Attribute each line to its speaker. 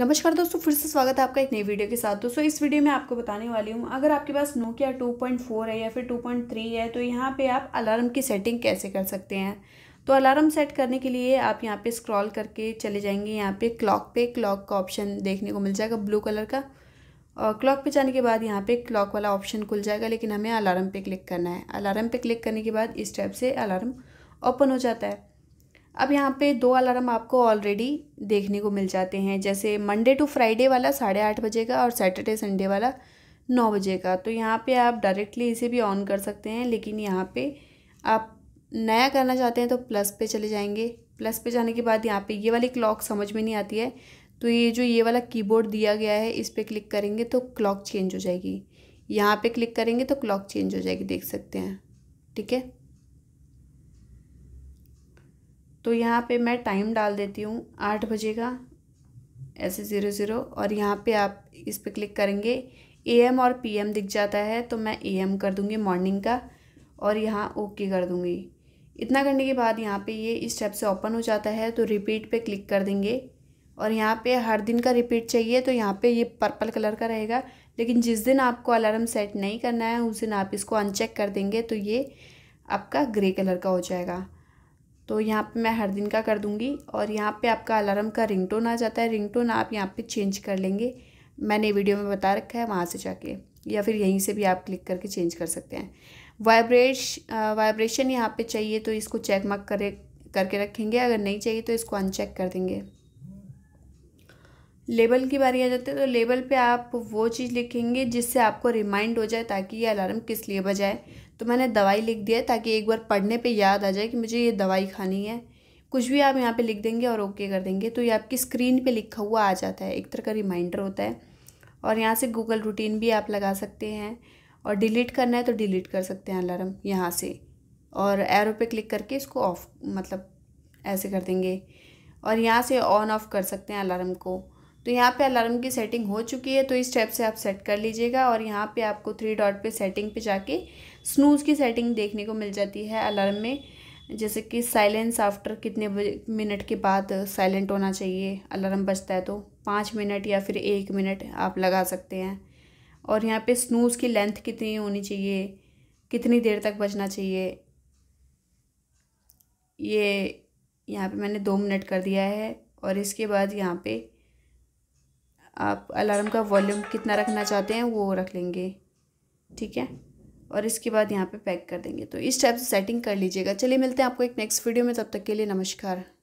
Speaker 1: नमस्कार दोस्तों फिर से स्वागत है आपका एक नई वीडियो के साथ दोस्तों इस वीडियो में आपको बताने वाली हूँ अगर आपके पास नोकिया 2.4 है या फिर 2.3 है तो यहाँ पे आप अलार्म की सेटिंग कैसे कर सकते हैं तो अलार्म सेट करने के लिए आप यहाँ पे स्क्रॉल करके चले जाएंगे यहाँ पे क्लॉक पे क्लॉक का ऑप्शन देखने को मिल जाएगा ब्लू कलर का और क्लॉक पे जाने के बाद यहाँ पर क्लॉक वाला ऑप्शन खुल जाएगा लेकिन हमें अलार्म पर क्लिक करना है अलार्म पर क्लिक करने के बाद इस टाइप से अलार्म ओपन हो जाता है अब यहाँ पे दो अलार्म आपको ऑलरेडी देखने को मिल जाते हैं जैसे मंडे टू फ्राइडे वाला साढ़े आठ बजे का और सैटरडे संडे वाला नौ बजे का तो यहाँ पे आप डायरेक्टली इसे भी ऑन कर सकते हैं लेकिन यहाँ पे आप नया करना चाहते हैं तो प्लस पे चले जाएंगे प्लस पे जाने के बाद यहाँ पे ये वाली क्लॉक समझ में नहीं आती है तो ये जो ये वाला कीबोर्ड दिया गया है इस पर क्लिक करेंगे तो क्लॉक चेंज हो जाएगी यहाँ पर क्लिक करेंगे तो क्लॉक चेंज हो जाएगी देख सकते हैं ठीक है तो यहाँ पे मैं टाइम डाल देती हूँ आठ बजे का ऐसे ज़ीरो ज़ीरो और यहाँ पे आप इस पर क्लिक करेंगे ए एम और पी एम दिख जाता है तो मैं ए एम कर दूँगी मॉर्निंग का और यहाँ ओके कर दूँगी इतना करने के बाद यहाँ पे ये इस टैब से ओपन हो जाता है तो रिपीट पे क्लिक कर देंगे और यहाँ पे हर दिन का रिपीट चाहिए तो यहाँ पे ये पर्पल कलर का रहेगा लेकिन जिस दिन आपको अलार्म सेट नहीं करना है उस दिन आप इसको अनचेक कर देंगे तो ये आपका ग्रे कलर का हो जाएगा तो यहाँ पे मैं हर दिन का कर दूँगी और यहाँ पे आपका अलार्म का रिंगटोन आ जाता है रिंगटोन आप यहाँ पे चेंज कर लेंगे मैंने वीडियो में बता रखा है वहाँ से जाके या फिर यहीं से भी आप क्लिक करके चेंज कर सकते हैं वाइब्रेश वाइब्रेशन यहाँ पे चाहिए तो इसको चेक मार्क करे करके रखेंगे अगर नहीं चाहिए तो इसको अनचेक कर देंगे लेबल की बारी आ जाती है तो लेबल पे आप वो चीज़ लिखेंगे जिससे आपको रिमाइंड हो जाए ताकि ये अलार्म किस लिए बजाए तो मैंने दवाई लिख दिया ताकि एक बार पढ़ने पे याद आ जाए कि मुझे ये दवाई खानी है कुछ भी आप यहाँ पे लिख देंगे और ओके कर देंगे तो ये आपकी स्क्रीन पे लिखा हुआ आ जाता है एक तरह का रिमाइंडर होता है और यहाँ से गूगल रूटीन भी आप लगा सकते हैं और डिलीट करना है तो डिलीट कर सकते हैं अलार्म यहाँ से और एरो पे क्लिक करके इसको ऑफ मतलब ऐसे कर देंगे और यहाँ से ऑन ऑफ कर सकते हैं अलार्म को तो यहाँ पे अलार्म की सेटिंग हो चुकी है तो इस स्टेप से आप सेट कर लीजिएगा और यहाँ पे आपको थ्री डॉट पे सेटिंग पे जाके स्नूज़ की सेटिंग देखने को मिल जाती है अलार्म में जैसे कि साइलेंस आफ्टर कितने मिनट के बाद साइलेंट होना चाहिए अलार्म बजता है तो पाँच मिनट या फिर एक मिनट आप लगा सकते हैं और यहाँ पर स्नूज़ की लेंथ कितनी होनी चाहिए कितनी देर तक बजना चाहिए ये यहाँ पे मैंने दो मिनट कर दिया है और इसके बाद यहाँ पे आप अलार्म का वॉल्यूम कितना रखना चाहते हैं वो रख लेंगे ठीक है और इसके बाद यहाँ पे पैक कर देंगे तो इस टाइप से सेटिंग कर लीजिएगा चलिए मिलते हैं आपको एक नेक्स्ट वीडियो में तब तक के लिए नमस्कार